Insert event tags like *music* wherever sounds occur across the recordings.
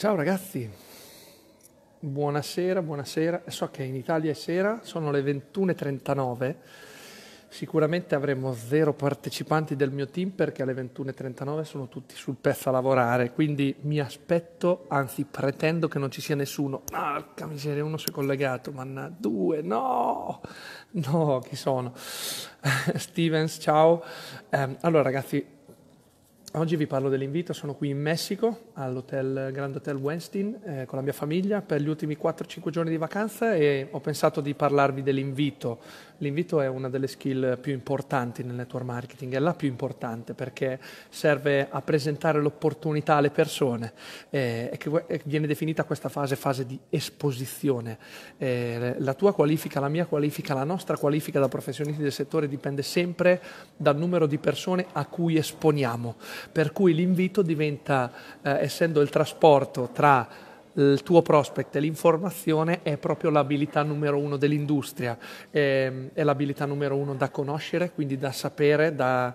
Ciao ragazzi, buonasera, buonasera. So che in Italia è sera, sono le 21.39. Sicuramente avremo zero partecipanti del mio team perché alle 21.39 sono tutti sul pezzo a lavorare, quindi mi aspetto, anzi pretendo che non ci sia nessuno. Porca miseria, uno si è collegato, manna, due, no, no, chi sono? *laughs* Stevens, ciao. Um, allora ragazzi, Oggi vi parlo dell'invito, sono qui in Messico all'hotel Grand Hotel Weinstein eh, con la mia famiglia per gli ultimi 4-5 giorni di vacanza e ho pensato di parlarvi dell'invito. L'invito è una delle skill più importanti nel network marketing, è la più importante perché serve a presentare l'opportunità alle persone eh, e che viene definita questa fase, fase di esposizione. Eh, la tua qualifica, la mia qualifica, la nostra qualifica da professionisti del settore dipende sempre dal numero di persone a cui esponiamo per cui l'invito diventa, eh, essendo il trasporto tra il tuo prospect e l'informazione è proprio l'abilità numero uno dell'industria, è, ehm, è l'abilità numero uno da conoscere, quindi da sapere, da,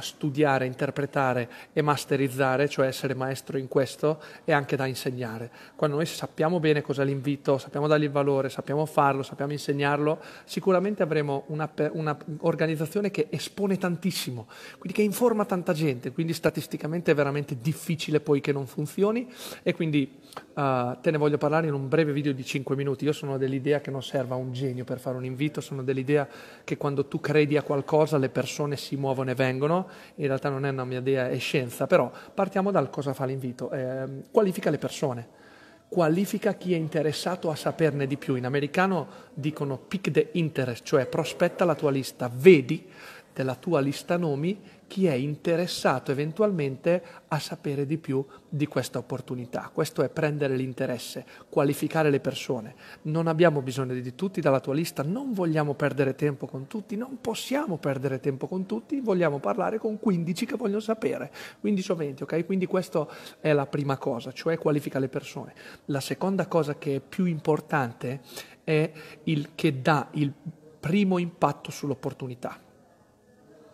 studiare, interpretare e masterizzare, cioè essere maestro in questo e anche da insegnare. Quando noi sappiamo bene cos'è l'invito, sappiamo dargli il valore, sappiamo farlo, sappiamo insegnarlo, sicuramente avremo un'organizzazione che espone tantissimo, quindi che informa tanta gente, quindi statisticamente è veramente difficile poi che non funzioni e quindi uh, te ne voglio parlare in un breve video di 5 minuti. Io sono dell'idea che non serva un genio per fare un invito, sono dell'idea che quando tu credi a qualcosa le persone si muovono e vengono vengono, in realtà non è una mia idea, è scienza, però partiamo dal cosa fa l'invito. Eh, qualifica le persone, qualifica chi è interessato a saperne di più. In americano dicono pick the interest, cioè prospetta la tua lista, vedi della tua lista nomi chi è interessato eventualmente a sapere di più di questa opportunità. Questo è prendere l'interesse, qualificare le persone. Non abbiamo bisogno di tutti dalla tua lista, non vogliamo perdere tempo con tutti, non possiamo perdere tempo con tutti, vogliamo parlare con 15 che vogliono sapere, 15 o 20, ok? Quindi questa è la prima cosa, cioè qualifica le persone. La seconda cosa che è più importante è il che dà il primo impatto sull'opportunità.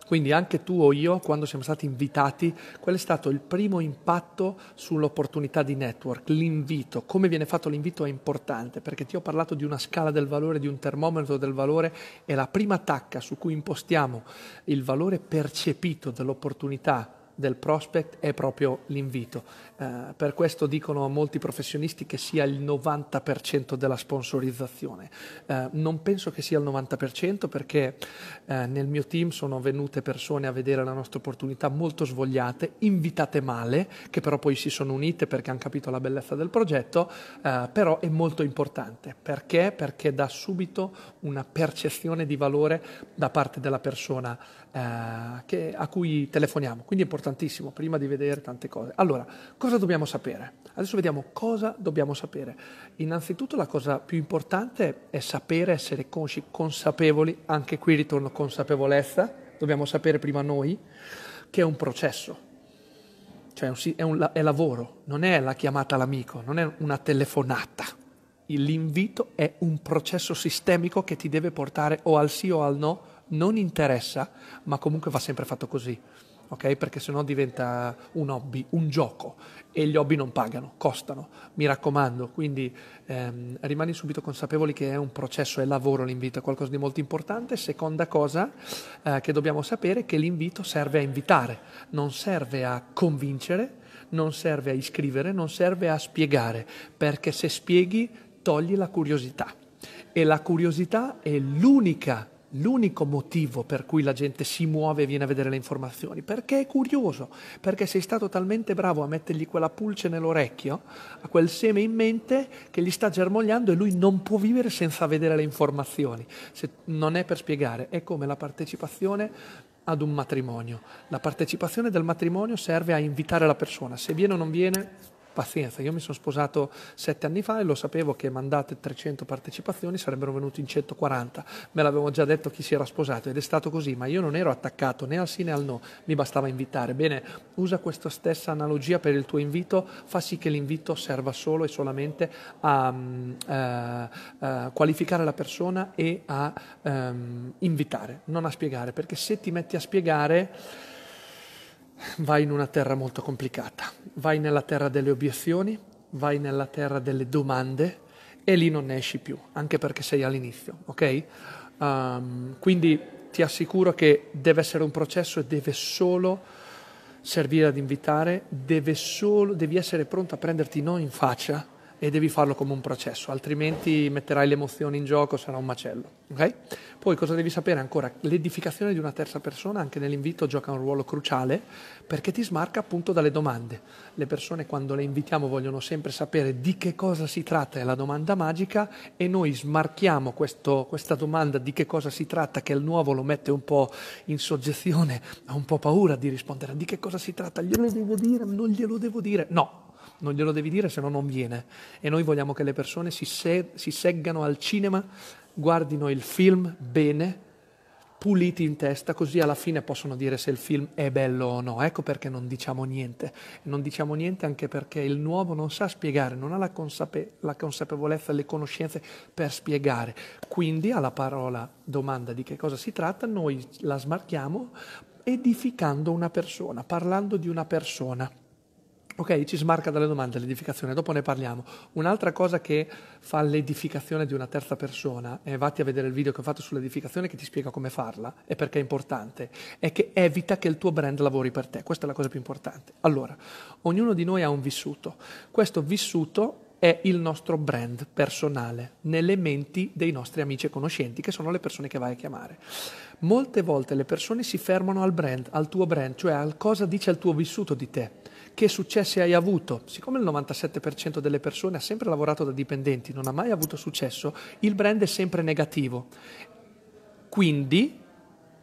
Quindi anche tu o io, quando siamo stati invitati, qual è stato il primo impatto sull'opportunità di network, l'invito, come viene fatto l'invito è importante, perché ti ho parlato di una scala del valore, di un termometro del valore, è la prima tacca su cui impostiamo il valore percepito dell'opportunità del prospect è proprio l'invito. Eh, per questo dicono molti professionisti che sia il 90% della sponsorizzazione. Eh, non penso che sia il 90% perché eh, nel mio team sono venute persone a vedere la nostra opportunità molto svogliate, invitate male, che però poi si sono unite perché hanno capito la bellezza del progetto, eh, però è molto importante. Perché? Perché dà subito una percezione di valore da parte della persona eh, che, a cui telefoniamo. Quindi è importante importantissimo prima di vedere tante cose. Allora, cosa dobbiamo sapere? Adesso vediamo cosa dobbiamo sapere. Innanzitutto la cosa più importante è sapere, essere consci, consapevoli, anche qui ritorno consapevolezza, dobbiamo sapere prima noi che è un processo, cioè è, un, è lavoro, non è la chiamata all'amico, non è una telefonata. L'invito è un processo sistemico che ti deve portare o al sì o al no, non interessa, ma comunque va sempre fatto così ok? Perché sennò diventa un hobby, un gioco e gli hobby non pagano, costano, mi raccomando, quindi ehm, rimani subito consapevoli che è un processo, è lavoro l'invito, è qualcosa di molto importante. Seconda cosa eh, che dobbiamo sapere è che l'invito serve a invitare, non serve a convincere, non serve a iscrivere, non serve a spiegare, perché se spieghi togli la curiosità e la curiosità è l'unica l'unico motivo per cui la gente si muove e viene a vedere le informazioni, perché è curioso, perché sei stato talmente bravo a mettergli quella pulce nell'orecchio, a quel seme in mente che gli sta germogliando e lui non può vivere senza vedere le informazioni. Se non è per spiegare, è come la partecipazione ad un matrimonio. La partecipazione del matrimonio serve a invitare la persona, se viene o non viene pazienza, io mi sono sposato sette anni fa e lo sapevo che mandate 300 partecipazioni sarebbero venuti in 140, me l'avevo già detto chi si era sposato ed è stato così, ma io non ero attaccato né al sì né al no, mi bastava invitare. Bene, usa questa stessa analogia per il tuo invito, fa sì che l'invito serva solo e solamente a, a, mm, a eh, eh, qualificare la persona e a um, invitare, non a spiegare, perché se ti metti a spiegare vai in una terra molto complicata, vai nella terra delle obiezioni, vai nella terra delle domande e lì non ne esci più, anche perché sei all'inizio, ok? Um, quindi ti assicuro che deve essere un processo e deve solo servire ad invitare, solo, devi essere pronto a prenderti non in faccia, e devi farlo come un processo, altrimenti metterai le emozioni in gioco, sarà un macello. Okay? Poi cosa devi sapere ancora? L'edificazione di una terza persona anche nell'invito gioca un ruolo cruciale perché ti smarca appunto dalle domande. Le persone quando le invitiamo vogliono sempre sapere di che cosa si tratta, è la domanda magica, e noi smarchiamo questo, questa domanda di che cosa si tratta, che il nuovo lo mette un po' in soggezione, ha un po' paura di rispondere di che cosa si tratta, glielo devo dire, non glielo devo dire. No, non glielo devi dire se no non viene. E noi vogliamo che le persone si, se- si seggano al cinema, guardino il film bene, puliti in testa, così alla fine possono dire se il film è bello o no. Ecco perché non diciamo niente. Non diciamo niente anche perché il nuovo non sa spiegare, non ha la, consape- la consapevolezza, le conoscenze per spiegare. Quindi alla parola domanda di che cosa si tratta, noi la smarchiamo edificando una persona, parlando di una persona. Ok, ci smarca dalle domande l'edificazione, dopo ne parliamo. Un'altra cosa che fa l'edificazione di una terza persona, e vatti a vedere il video che ho fatto sull'edificazione che ti spiega come farla e perché è importante, è che evita che il tuo brand lavori per te. Questa è la cosa più importante. Allora, ognuno di noi ha un vissuto. Questo vissuto è il nostro brand personale nelle menti dei nostri amici e conoscenti, che sono le persone che vai a chiamare. Molte volte le persone si fermano al brand, al tuo brand, cioè al cosa dice il tuo vissuto di te che successi hai avuto? Siccome il 97% delle persone ha sempre lavorato da dipendenti, non ha mai avuto successo, il brand è sempre negativo. Quindi,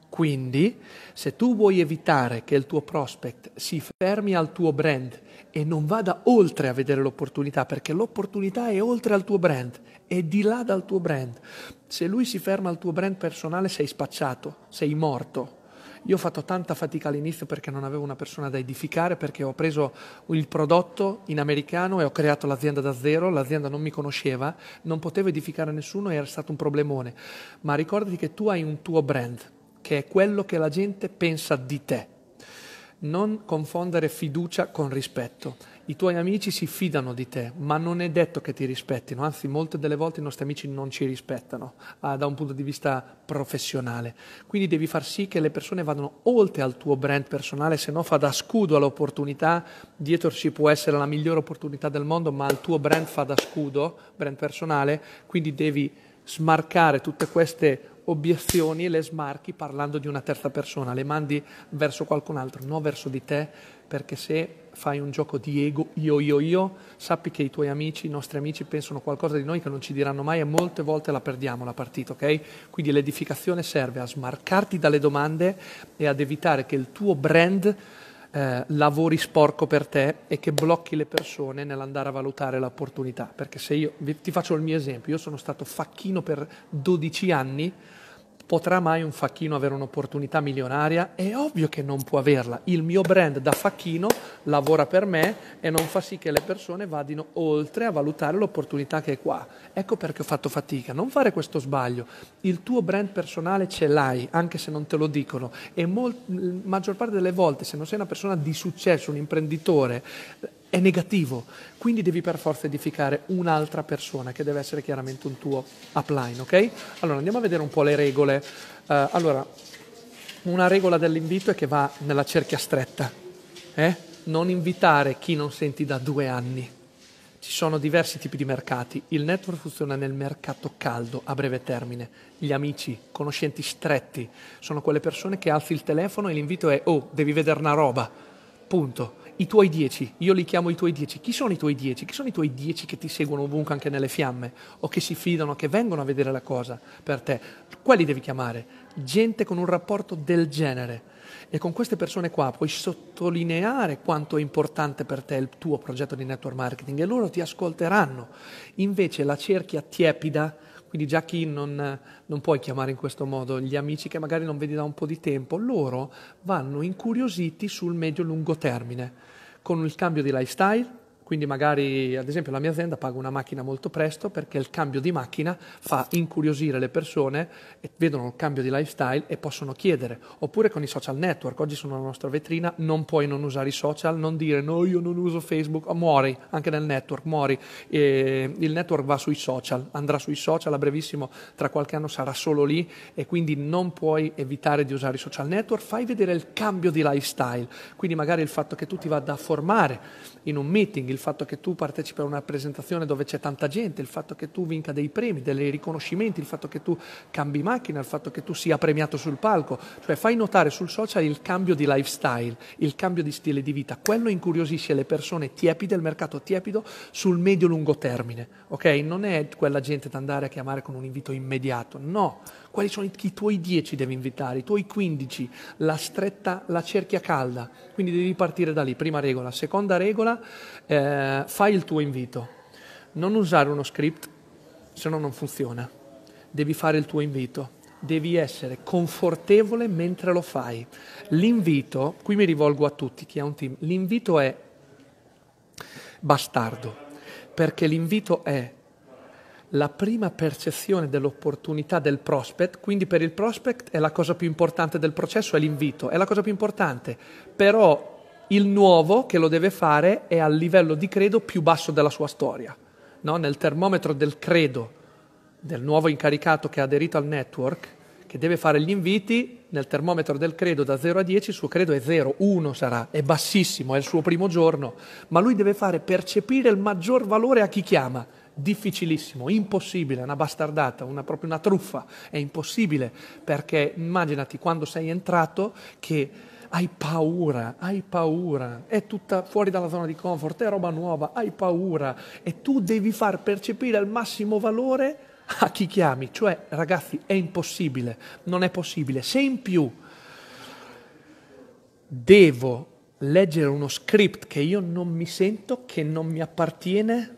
quindi, se tu vuoi evitare che il tuo prospect si fermi al tuo brand e non vada oltre a vedere l'opportunità, perché l'opportunità è oltre al tuo brand, è di là dal tuo brand. Se lui si ferma al tuo brand personale sei spacciato, sei morto, io ho fatto tanta fatica all'inizio perché non avevo una persona da edificare, perché ho preso il prodotto in americano e ho creato l'azienda da zero, l'azienda non mi conosceva, non potevo edificare nessuno e era stato un problemone. Ma ricordati che tu hai un tuo brand, che è quello che la gente pensa di te. Non confondere fiducia con rispetto i tuoi amici si fidano di te, ma non è detto che ti rispettino, anzi molte delle volte i nostri amici non ci rispettano ah, da un punto di vista professionale. Quindi devi far sì che le persone vadano oltre al tuo brand personale, se no fa da scudo all'opportunità, dietro ci può essere la migliore opportunità del mondo, ma il tuo brand fa da scudo, brand personale, quindi devi smarcare tutte queste obiezioni e le smarchi parlando di una terza persona, le mandi verso qualcun altro, non verso di te perché se fai un gioco di ego, io, io, io, sappi che i tuoi amici, i nostri amici pensano qualcosa di noi che non ci diranno mai e molte volte la perdiamo la partita, ok? Quindi l'edificazione serve a smarcarti dalle domande e ad evitare che il tuo brand eh, lavori sporco per te e che blocchi le persone nell'andare a valutare l'opportunità. Perché se io, ti faccio il mio esempio, io sono stato facchino per 12 anni, potrà mai un facchino avere un'opportunità milionaria? È ovvio che non può averla. Il mio brand da facchino lavora per me e non fa sì che le persone vadino oltre a valutare l'opportunità che è qua. Ecco perché ho fatto fatica. Non fare questo sbaglio. Il tuo brand personale ce l'hai, anche se non te lo dicono. E la maggior parte delle volte, se non sei una persona di successo, un imprenditore, è negativo, quindi devi per forza edificare un'altra persona che deve essere chiaramente un tuo upline, ok? Allora andiamo a vedere un po' le regole. Uh, allora, una regola dell'invito è che va nella cerchia stretta, eh? non invitare chi non senti da due anni. Ci sono diversi tipi di mercati. Il network funziona nel mercato caldo, a breve termine. Gli amici, conoscenti stretti, sono quelle persone che alzi il telefono e l'invito è oh, devi vedere una roba, punto i tuoi dieci, io li chiamo i tuoi dieci, chi sono i tuoi dieci? Chi sono i tuoi dieci che ti seguono ovunque anche nelle fiamme o che si fidano, che vengono a vedere la cosa per te? Quelli devi chiamare, gente con un rapporto del genere. E con queste persone qua puoi sottolineare quanto è importante per te il tuo progetto di network marketing e loro ti ascolteranno. Invece la cerchia tiepida quindi già chi non, non puoi chiamare in questo modo gli amici che magari non vedi da un po' di tempo, loro vanno incuriositi sul medio-lungo termine, con il cambio di lifestyle, quindi magari, ad esempio, la mia azienda paga una macchina molto presto perché il cambio di macchina fa incuriosire le persone e vedono il cambio di lifestyle e possono chiedere. Oppure con i social network, oggi sono la nostra vetrina, non puoi non usare i social, non dire no, io non uso Facebook, oh, muori, anche nel network, muori. E il network va sui social, andrà sui social a brevissimo, tra qualche anno sarà solo lì e quindi non puoi evitare di usare i social network, fai vedere il cambio di lifestyle. Quindi magari il fatto che tu ti vada a formare in un meeting, il fatto che tu partecipi a una presentazione dove c'è tanta gente, il fatto che tu vinca dei premi, dei riconoscimenti, il fatto che tu cambi macchina, il fatto che tu sia premiato sul palco, cioè fai notare sul social il cambio di lifestyle, il cambio di stile di vita, quello incuriosisce le persone tiepide, il mercato tiepido sul medio-lungo termine, ok? Non è quella gente da andare a chiamare con un invito immediato, no quali sono i tuoi 10 devi invitare, i tuoi 15, la stretta, la cerchia calda, quindi devi partire da lì, prima regola. Seconda regola, eh, fai il tuo invito. Non usare uno script, se no non funziona. Devi fare il tuo invito devi essere confortevole mentre lo fai. L'invito, qui mi rivolgo a tutti chi ha un team, l'invito è bastardo, perché l'invito è la prima percezione dell'opportunità del prospect, quindi per il prospect è la cosa più importante del processo, è l'invito, è la cosa più importante, però il nuovo che lo deve fare è al livello di credo più basso della sua storia, no? nel termometro del credo del nuovo incaricato che ha aderito al network, che deve fare gli inviti, nel termometro del credo da 0 a 10 il suo credo è 0, 1 sarà, è bassissimo, è il suo primo giorno, ma lui deve fare percepire il maggior valore a chi chiama difficilissimo, impossibile, una bastardata, una, proprio una truffa, è impossibile perché immaginati quando sei entrato che hai paura, hai paura, è tutta fuori dalla zona di comfort, è roba nuova, hai paura e tu devi far percepire al massimo valore a chi chiami, cioè ragazzi è impossibile, non è possibile, se in più devo leggere uno script che io non mi sento, che non mi appartiene,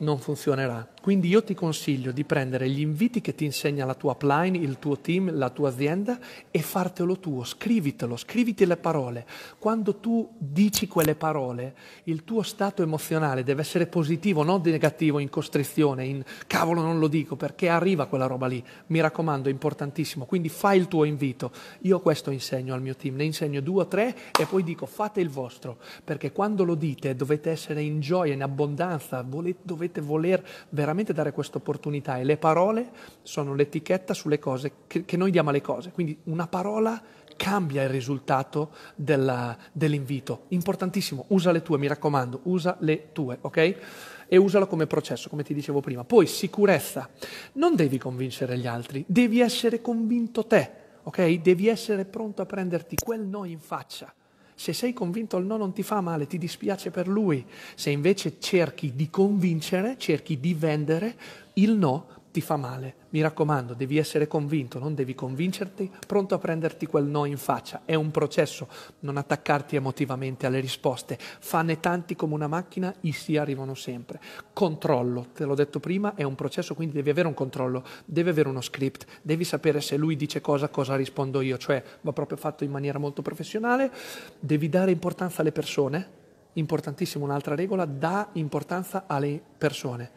non funzionerà. Quindi io ti consiglio di prendere gli inviti che ti insegna la tua upline, il tuo team, la tua azienda e fartelo tuo, scrivitelo, scriviti le parole. Quando tu dici quelle parole, il tuo stato emozionale deve essere positivo, non negativo, in costrizione, in cavolo non lo dico perché arriva quella roba lì. Mi raccomando, è importantissimo. Quindi fai il tuo invito. Io questo insegno al mio team, ne insegno due o tre e poi dico fate il vostro, perché quando lo dite dovete essere in gioia, in abbondanza, volete, dovete voler veramente veramente dare questa opportunità e le parole sono l'etichetta sulle cose che, che noi diamo alle cose, quindi una parola cambia il risultato della, dell'invito. Importantissimo, usa le tue, mi raccomando, usa le tue, ok? E usalo come processo, come ti dicevo prima. Poi sicurezza. Non devi convincere gli altri, devi essere convinto te, ok? Devi essere pronto a prenderti quel no in faccia. Se sei convinto il no non ti fa male, ti dispiace per lui. Se invece cerchi di convincere, cerchi di vendere, il no ti fa male. Mi raccomando, devi essere convinto, non devi convincerti, pronto a prenderti quel no in faccia. È un processo, non attaccarti emotivamente alle risposte. Fane tanti come una macchina, i sì arrivano sempre. Controllo, te l'ho detto prima, è un processo, quindi devi avere un controllo, devi avere uno script, devi sapere se lui dice cosa, cosa rispondo io, cioè va proprio fatto in maniera molto professionale. Devi dare importanza alle persone, importantissimo un'altra regola, dà importanza alle persone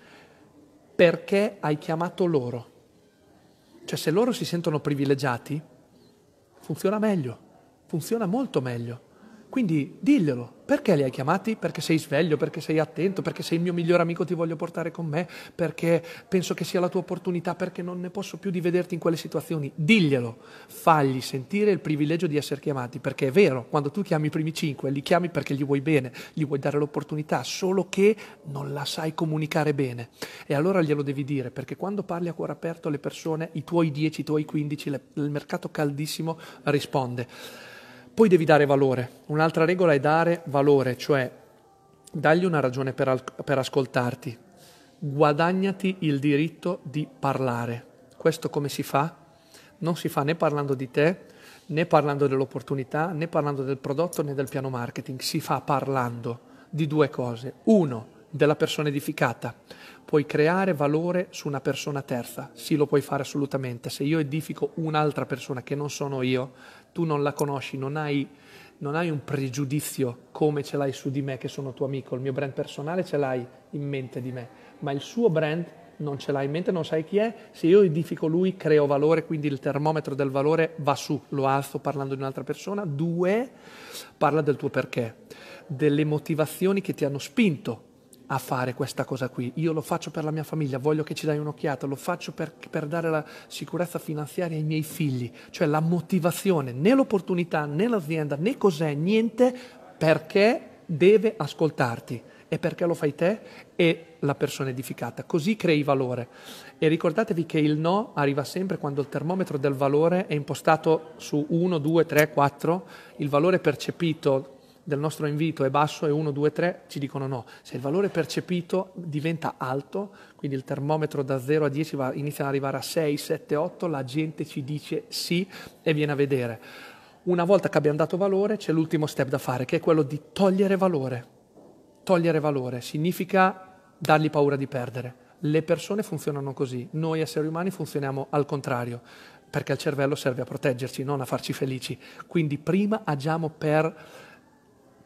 perché hai chiamato loro. Cioè se loro si sentono privilegiati, funziona meglio, funziona molto meglio. Quindi diglielo, perché li hai chiamati? Perché sei sveglio, perché sei attento, perché sei il mio migliore amico, ti voglio portare con me, perché penso che sia la tua opportunità, perché non ne posso più di vederti in quelle situazioni. Diglielo, fagli sentire il privilegio di essere chiamati, perché è vero, quando tu chiami i primi cinque, li chiami perché gli vuoi bene, gli vuoi dare l'opportunità, solo che non la sai comunicare bene. E allora glielo devi dire, perché quando parli a cuore aperto alle persone, i tuoi dieci, i tuoi quindici, il mercato caldissimo risponde. Poi devi dare valore. Un'altra regola è dare valore, cioè dagli una ragione per, al- per ascoltarti. Guadagnati il diritto di parlare. Questo come si fa? Non si fa né parlando di te, né parlando dell'opportunità, né parlando del prodotto, né del piano marketing. Si fa parlando di due cose. Uno, della persona edificata. Puoi creare valore su una persona terza, sì lo puoi fare assolutamente. Se io edifico un'altra persona che non sono io, tu non la conosci, non hai, non hai un pregiudizio come ce l'hai su di me che sono tuo amico, il mio brand personale ce l'hai in mente di me, ma il suo brand non ce l'hai in mente, non sai chi è, se io edifico lui creo valore, quindi il termometro del valore va su, lo alzo parlando di un'altra persona, due, parla del tuo perché, delle motivazioni che ti hanno spinto a fare questa cosa qui, io lo faccio per la mia famiglia, voglio che ci dai un'occhiata, lo faccio per, per dare la sicurezza finanziaria ai miei figli, cioè la motivazione, né l'opportunità, né l'azienda, né cos'è, niente, perché deve ascoltarti e perché lo fai te e la persona edificata. Così crei valore. E ricordatevi che il no arriva sempre quando il termometro del valore è impostato su 1, 2, 3, 4, il valore percepito del nostro invito è basso e 1, 2, 3 ci dicono no. Se il valore percepito diventa alto, quindi il termometro da 0 a 10 va, inizia ad arrivare a 6, 7, 8, la gente ci dice sì e viene a vedere. Una volta che abbiamo dato valore c'è l'ultimo step da fare, che è quello di togliere valore. Togliere valore significa dargli paura di perdere. Le persone funzionano così, noi esseri umani funzioniamo al contrario perché il cervello serve a proteggerci, non a farci felici. Quindi prima agiamo per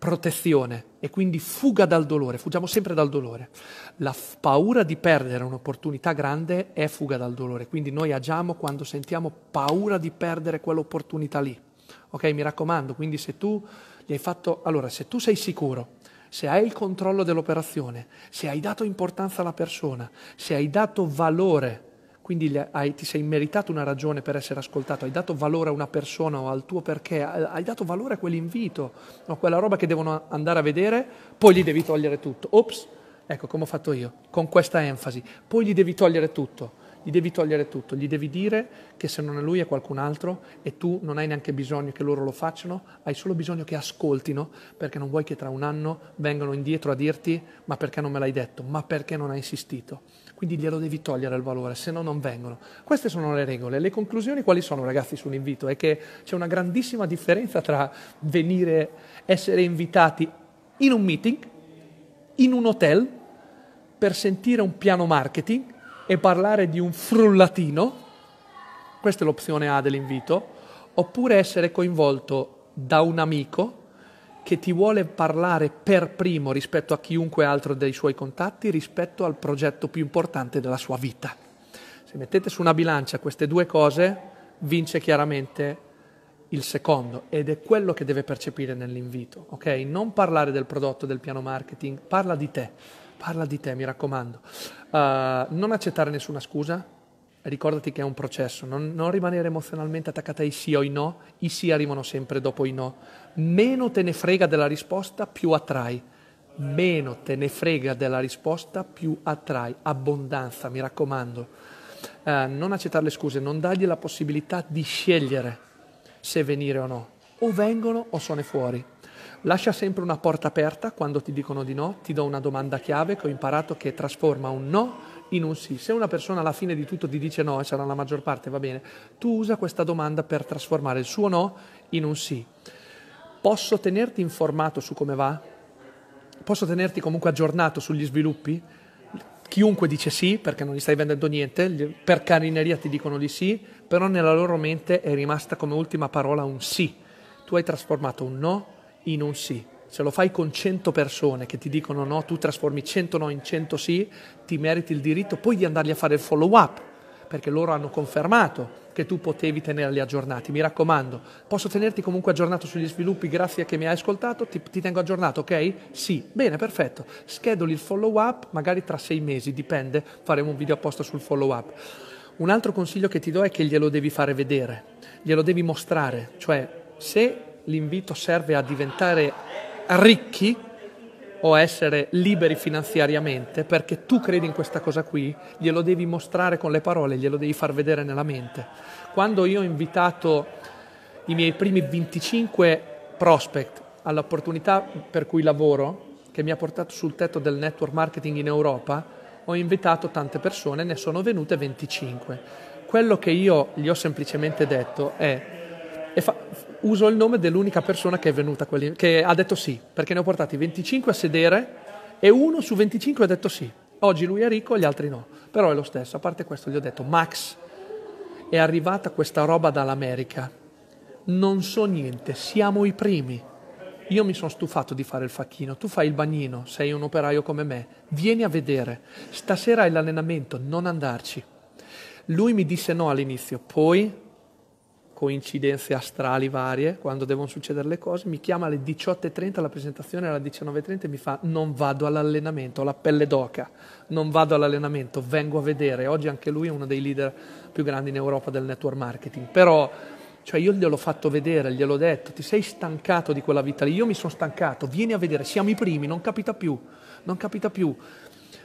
protezione e quindi fuga dal dolore, fuggiamo sempre dal dolore. La f- paura di perdere un'opportunità grande è fuga dal dolore, quindi noi agiamo quando sentiamo paura di perdere quell'opportunità lì. Ok, mi raccomando, quindi se tu gli hai fatto, allora se tu sei sicuro, se hai il controllo dell'operazione, se hai dato importanza alla persona, se hai dato valore quindi hai, ti sei meritato una ragione per essere ascoltato, hai dato valore a una persona o al tuo perché, hai dato valore a quell'invito, a quella roba che devono andare a vedere, poi gli devi togliere tutto. Ops, ecco come ho fatto io, con questa enfasi, poi gli devi togliere tutto gli devi togliere tutto, gli devi dire che se non è lui è qualcun altro e tu non hai neanche bisogno che loro lo facciano, hai solo bisogno che ascoltino perché non vuoi che tra un anno vengano indietro a dirti ma perché non me l'hai detto, ma perché non hai insistito. Quindi glielo devi togliere il valore, se no non vengono. Queste sono le regole. Le conclusioni quali sono ragazzi sull'invito? È che c'è una grandissima differenza tra venire, essere invitati in un meeting, in un hotel, per sentire un piano marketing e parlare di un frullatino, questa è l'opzione A dell'invito, oppure essere coinvolto da un amico che ti vuole parlare per primo rispetto a chiunque altro dei suoi contatti rispetto al progetto più importante della sua vita. Se mettete su una bilancia queste due cose, vince chiaramente il secondo ed è quello che deve percepire nell'invito, ok? Non parlare del prodotto, del piano marketing, parla di te. Parla di te, mi raccomando. Uh, non accettare nessuna scusa, ricordati che è un processo, non, non, rimanere emozionalmente attaccata ai sì o ai no, i sì arrivano sempre dopo i no. Meno te ne frega della risposta, più attrai. Meno te ne frega della risposta, più attrai. Abbondanza, mi raccomando. Uh, non accettare le scuse, non dargli la possibilità di scegliere se venire o no. O vengono o sono fuori. Lascia sempre una porta aperta quando ti dicono di no, ti do una domanda chiave che ho imparato che trasforma un no in un sì. Se una persona alla fine di tutto ti dice no, e sarà la maggior parte, va bene, tu usa questa domanda per trasformare il suo no in un sì. Posso tenerti informato su come va? Posso tenerti comunque aggiornato sugli sviluppi? Chiunque dice sì perché non gli stai vendendo niente, per carineria ti dicono di sì, però nella loro mente è rimasta come ultima parola un sì. Tu hai trasformato un no in un sì. Se lo fai con 100 persone che ti dicono no, tu trasformi 100 no in 100 sì, ti meriti il diritto poi di andargli a fare il follow up, perché loro hanno confermato che tu potevi tenerli aggiornati. Mi raccomando, posso tenerti comunque aggiornato sugli sviluppi, grazie a che mi hai ascoltato, ti, ti tengo aggiornato, ok? Sì, bene, perfetto. Scheduli il follow up, magari tra sei mesi, dipende, faremo un video apposta sul follow up. Un altro consiglio che ti do è che glielo devi fare vedere, glielo devi mostrare, cioè se l'invito serve a diventare ricchi o essere liberi finanziariamente perché tu credi in questa cosa qui, glielo devi mostrare con le parole, glielo devi far vedere nella mente. Quando io ho invitato i miei primi 25 prospect all'opportunità per cui lavoro, che mi ha portato sul tetto del network marketing in Europa, ho invitato tante persone, ne sono venute 25. Quello che io gli ho semplicemente detto è, è fa- uso il nome dell'unica persona che è venuta, quelli, che ha detto sì, perché ne ho portati 25 a sedere e uno su 25 ha detto sì. Oggi lui è ricco, gli altri no. Però è lo stesso, a parte questo gli ho detto, Max, è arrivata questa roba dall'America. Non so niente, siamo i primi. Io mi sono stufato di fare il facchino, tu fai il bagnino, sei un operaio come me, vieni a vedere. Stasera hai l'allenamento, non andarci. Lui mi disse no all'inizio, poi coincidenze astrali varie, quando devono succedere le cose, mi chiama alle 18.30 la presentazione, alle 19.30 e mi fa non vado all'allenamento, ho la pelle d'oca, non vado all'allenamento, vengo a vedere. Oggi anche lui è uno dei leader più grandi in Europa del network marketing, però cioè io gliel'ho fatto vedere, gliel'ho detto, ti sei stancato di quella vita lì, io mi sono stancato, vieni a vedere, siamo i primi, non capita più, non capita più.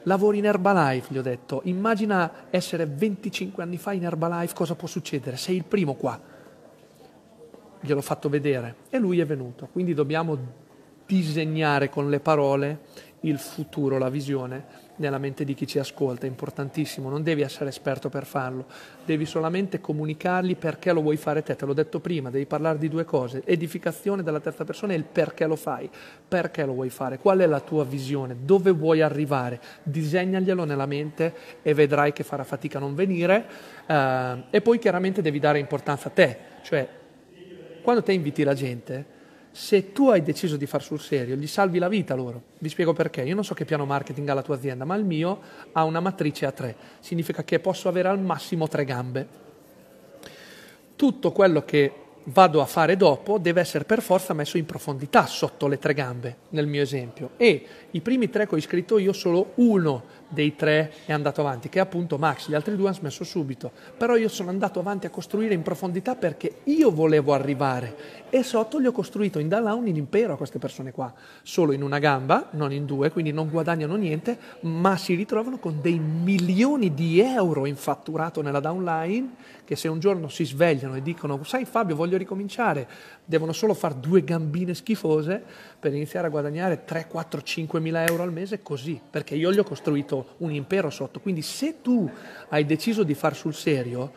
Lavori in Herbalife, gli ho detto, immagina essere 25 anni fa in Herbalife, cosa può succedere? Sei il primo qua gliel'ho fatto vedere e lui è venuto. Quindi dobbiamo disegnare con le parole il futuro, la visione nella mente di chi ci ascolta, è importantissimo, non devi essere esperto per farlo, devi solamente comunicargli perché lo vuoi fare te, te l'ho detto prima, devi parlare di due cose, edificazione della terza persona e il perché lo fai, perché lo vuoi fare, qual è la tua visione, dove vuoi arrivare, disegnaglielo nella mente e vedrai che farà fatica a non venire eh, e poi chiaramente devi dare importanza a te, cioè quando te inviti la gente, se tu hai deciso di far sul serio, gli salvi la vita loro. Vi spiego perché. Io non so che piano marketing ha la tua azienda, ma il mio ha una matrice a tre. Significa che posso avere al massimo tre gambe. Tutto quello che vado a fare dopo deve essere per forza messo in profondità sotto le tre gambe, nel mio esempio. E i primi tre che ho iscritto io solo uno dei tre è andato avanti, che è appunto Max, gli altri due hanno smesso subito, però io sono andato avanti a costruire in profondità perché io volevo arrivare e sotto gli ho costruito in down un impero a queste persone qua, solo in una gamba, non in due, quindi non guadagnano niente, ma si ritrovano con dei milioni di euro infatturato nella downline che se un giorno si svegliano e dicono sai Fabio voglio ricominciare, devono solo fare due gambine schifose per iniziare a guadagnare 3, 4, 5 mila euro al mese così, perché io gli ho costruito tutto un impero sotto. Quindi se tu hai deciso di far sul serio,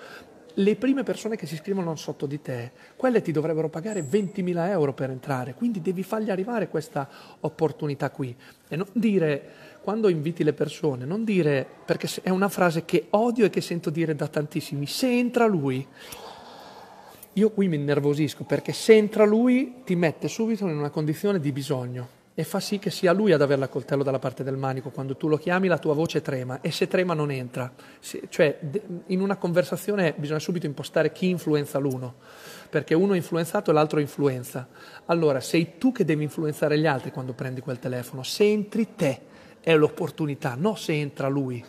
le prime persone che si iscrivono sotto di te, quelle ti dovrebbero pagare 20.000 euro per entrare, quindi devi fargli arrivare questa opportunità qui. E non dire, quando inviti le persone, non dire, perché è una frase che odio e che sento dire da tantissimi, se entra lui, io qui mi innervosisco, perché se entra lui ti mette subito in una condizione di bisogno e fa sì che sia lui ad avere il coltello dalla parte del manico. Quando tu lo chiami la tua voce trema e se trema non entra. Se, cioè in una conversazione bisogna subito impostare chi influenza l'uno, perché uno è influenzato e l'altro influenza. Allora sei tu che devi influenzare gli altri quando prendi quel telefono. Se entri te è l'opportunità, non se entra lui.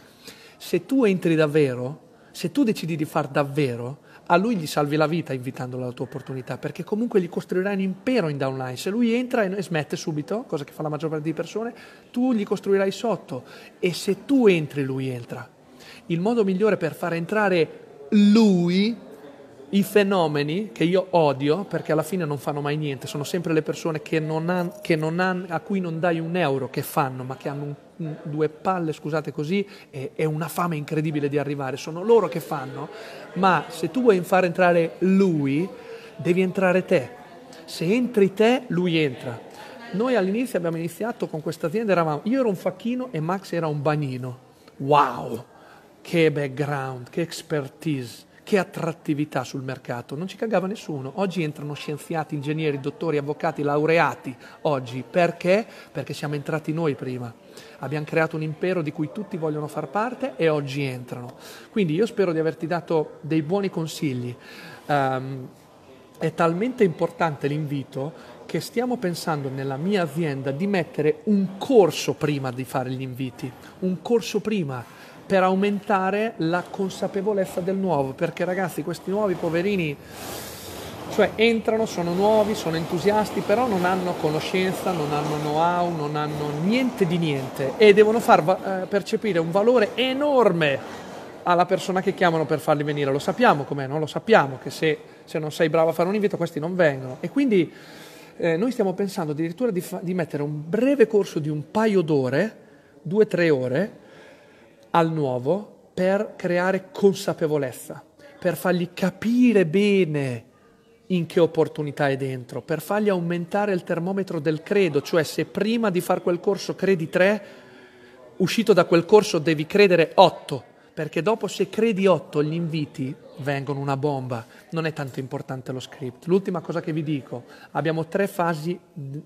Se tu entri davvero, se tu decidi di far davvero, a lui gli salvi la vita invitandolo alla tua opportunità, perché comunque gli costruirai un impero in downline. Se lui entra e smette subito, cosa che fa la maggior parte di persone, tu gli costruirai sotto e se tu entri lui entra. Il modo migliore per far entrare lui i fenomeni che io odio perché alla fine non fanno mai niente, sono sempre le persone che non han, che non han, a cui non dai un euro che fanno, ma che hanno un, un, due palle, scusate così, e, e, una fame incredibile di arrivare. Sono loro che fanno, ma se tu vuoi far entrare lui, devi entrare te. Se entri te, lui entra. Noi all'inizio abbiamo iniziato con questa azienda, eravamo, io ero un facchino e Max era un bagnino. Wow, che background, che expertise che attrattività sul mercato, non ci cagava nessuno. Oggi entrano scienziati, ingegneri, dottori, avvocati, laureati, oggi. Perché? Perché siamo entrati noi prima. Abbiamo creato un impero di cui tutti vogliono far parte e oggi entrano. Quindi io spero di averti dato dei buoni consigli. Um, è talmente importante l'invito che stiamo pensando nella mia azienda di mettere un corso prima di fare gli inviti, un corso prima per aumentare la consapevolezza del nuovo, perché ragazzi questi nuovi poverini cioè entrano, sono nuovi, sono entusiasti, però non hanno conoscenza, non hanno know-how, non hanno niente di niente e devono far va- eh, percepire un valore enorme alla persona che chiamano per farli venire. Lo sappiamo com'è, non lo sappiamo che se, se non sei bravo a fare un invito questi non vengono. E quindi eh, noi stiamo pensando addirittura di, fa- di mettere un breve corso di un paio d'ore, due o tre ore, al nuovo per creare consapevolezza, per fargli capire bene in che opportunità è dentro, per fargli aumentare il termometro del credo, cioè se prima di fare quel corso credi 3, uscito da quel corso devi credere 8, perché dopo se credi 8 gli inviti vengono una bomba, non è tanto importante lo script. L'ultima cosa che vi dico, abbiamo tre fasi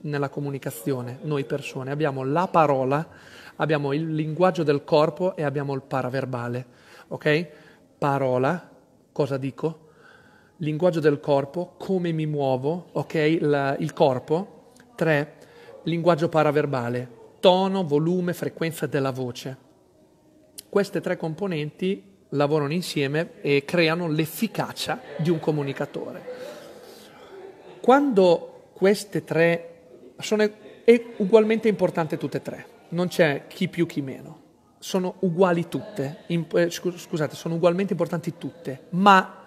nella comunicazione, noi persone, abbiamo la parola, Abbiamo il linguaggio del corpo e abbiamo il paraverbale, ok? Parola, cosa dico? Linguaggio del corpo, come mi muovo, ok? La, il corpo. Tre, linguaggio paraverbale, tono, volume, frequenza della voce. Queste tre componenti lavorano insieme e creano l'efficacia di un comunicatore. Quando queste tre sono ugualmente importanti tutte e tre, non c'è chi più chi meno, sono uguali tutte, in, eh, scusate, sono ugualmente importanti tutte, ma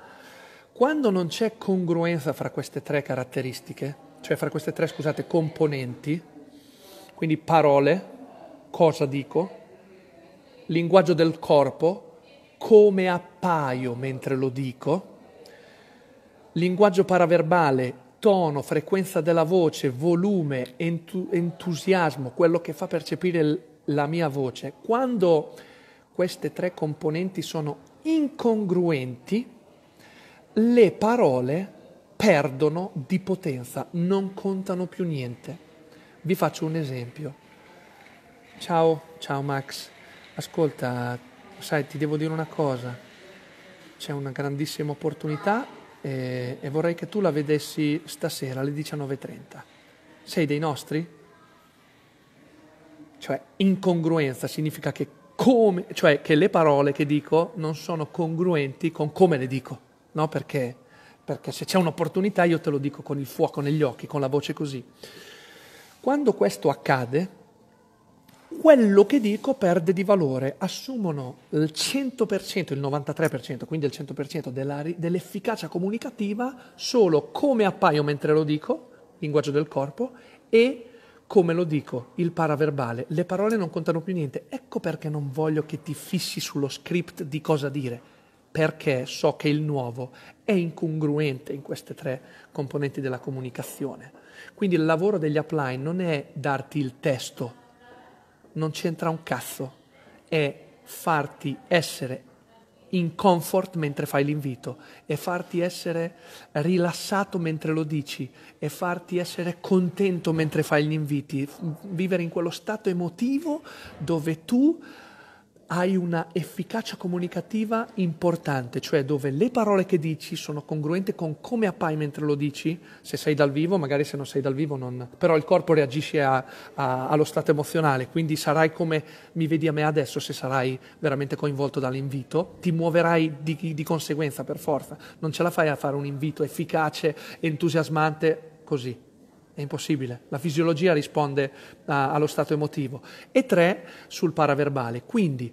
quando non c'è congruenza fra queste tre caratteristiche, cioè fra queste tre, scusate, componenti, quindi parole, cosa dico, linguaggio del corpo, come appaio mentre lo dico, linguaggio paraverbale tono, frequenza della voce, volume, entu- entusiasmo, quello che fa percepire l- la mia voce, quando queste tre componenti sono incongruenti, le parole perdono di potenza, non contano più niente. Vi faccio un esempio. Ciao, ciao Max, ascolta, sai, ti devo dire una cosa. C'è una grandissima opportunità e, eh, e vorrei che tu la vedessi stasera alle 19.30. Sei dei nostri? Cioè, incongruenza significa che, come, cioè che le parole che dico non sono congruenti con come le dico, no? Perché, perché se c'è un'opportunità io te lo dico con il fuoco negli occhi, con la voce così. Quando questo accade, quello che dico perde di valore, assumono il 100%, il 93%, quindi il 100% della, dell'efficacia comunicativa solo come appaio mentre lo dico, linguaggio del corpo, e come lo dico, il paraverbale, le parole non contano più niente. Ecco perché non voglio che ti fissi sullo script di cosa dire, perché so che il nuovo è incongruente in queste tre componenti della comunicazione. Quindi il lavoro degli upline non è darti il testo non c'entra un cazzo, è farti essere in comfort mentre fai l'invito è farti essere rilassato mentre lo dici è farti essere contento mentre fai gli inviti, vivere in quello stato emotivo dove tu hai una efficacia comunicativa importante, cioè dove le parole che dici sono congruenti con come appai mentre lo dici, se sei dal vivo, magari se non sei dal vivo non... però il corpo reagisce a, a, allo stato emozionale, quindi sarai come mi vedi a me adesso se sarai veramente coinvolto dall'invito, ti muoverai di, di conseguenza per forza, non ce la fai a fare un invito efficace, entusiasmante, così. È impossibile. La fisiologia risponde a, allo stato emotivo. E tre, sul paraverbale. Quindi,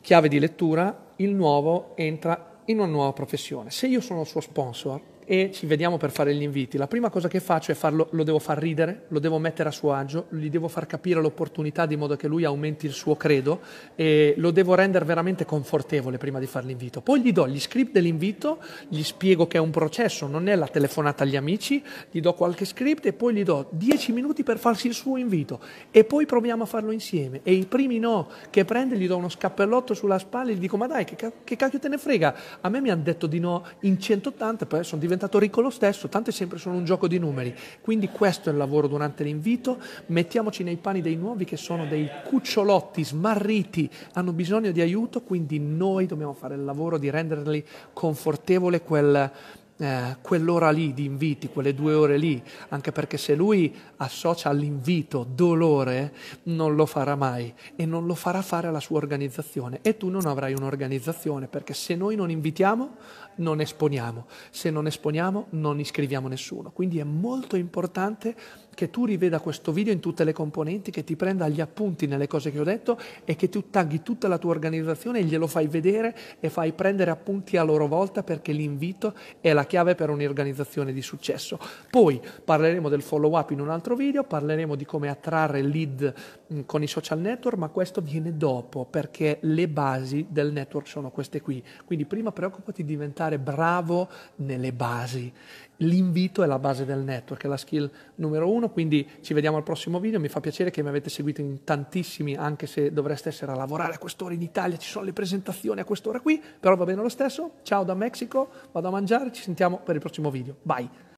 chiave di lettura, il nuovo entra in una nuova professione. Se io sono il suo sponsor, e ci vediamo per fare gli inviti, la prima cosa che faccio è farlo, lo devo far ridere, lo devo mettere a suo agio, gli devo far capire l'opportunità di modo che lui aumenti il suo credo e lo devo rendere veramente confortevole prima di fare l'invito. Poi gli do gli script dell'invito, gli spiego che è un processo, non è la telefonata agli amici, gli do qualche script e poi gli do dieci minuti per farsi il suo invito e poi proviamo a farlo insieme e i primi no che prende gli do uno scappellotto sulla spalla e gli dico ma dai che, che cacchio te ne frega, a me mi hanno detto di no in 180 poi sono diventato diventato ricco lo stesso, tanto è sempre solo un gioco di numeri. Quindi questo è il lavoro durante l'invito, mettiamoci nei panni dei nuovi che sono dei cucciolotti smarriti, hanno bisogno di aiuto, quindi noi dobbiamo fare il lavoro di renderli confortevole quel eh, quell'ora lì di inviti, quelle due ore lì, anche perché se lui associa all'invito dolore, non lo farà mai e non lo farà fare alla sua organizzazione. E tu non avrai un'organizzazione, perché se noi non invitiamo, non esponiamo, se non esponiamo, non iscriviamo nessuno. Quindi è molto importante che tu riveda questo video in tutte le componenti, che ti prenda gli appunti nelle cose che ho detto e che tu tagghi tutta la tua organizzazione e glielo fai vedere e fai prendere appunti a loro volta perché l'invito è la chiave per un'organizzazione di successo. Poi parleremo del follow up in un altro video, parleremo di come attrarre lead mm, con i social network, ma questo viene dopo perché le basi del network sono queste qui. Quindi prima preoccupati di diventare bravo nelle basi l'invito è la base del network, è la skill numero uno, quindi ci vediamo al prossimo video, mi fa piacere che mi avete seguito in tantissimi, anche se dovreste essere a lavorare a quest'ora in Italia, ci sono le presentazioni a quest'ora qui, però va bene lo stesso, ciao da Mexico, vado a mangiare, ci sentiamo per il prossimo video, bye!